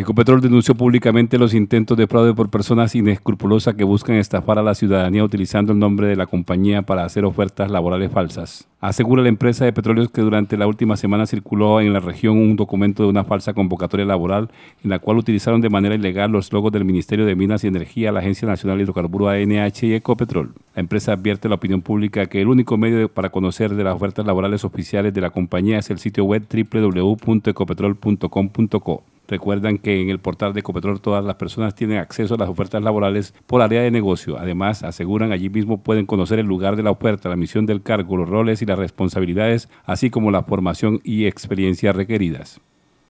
Ecopetrol denunció públicamente los intentos de fraude por personas inescrupulosas que buscan estafar a la ciudadanía utilizando el nombre de la compañía para hacer ofertas laborales falsas. Asegura la empresa de petróleos que durante la última semana circuló en la región un documento de una falsa convocatoria laboral en la cual utilizaron de manera ilegal los logos del Ministerio de Minas y Energía, la Agencia Nacional de Hidrocarburos ANH y Ecopetrol. La empresa advierte a la opinión pública que el único medio para conocer de las ofertas laborales oficiales de la compañía es el sitio web www.ecopetrol.com.co. Recuerdan que en el portal de Copetrol todas las personas tienen acceso a las ofertas laborales por área de negocio. Además, aseguran allí mismo pueden conocer el lugar de la oferta, la misión del cargo, los roles y las responsabilidades, así como la formación y experiencia requeridas.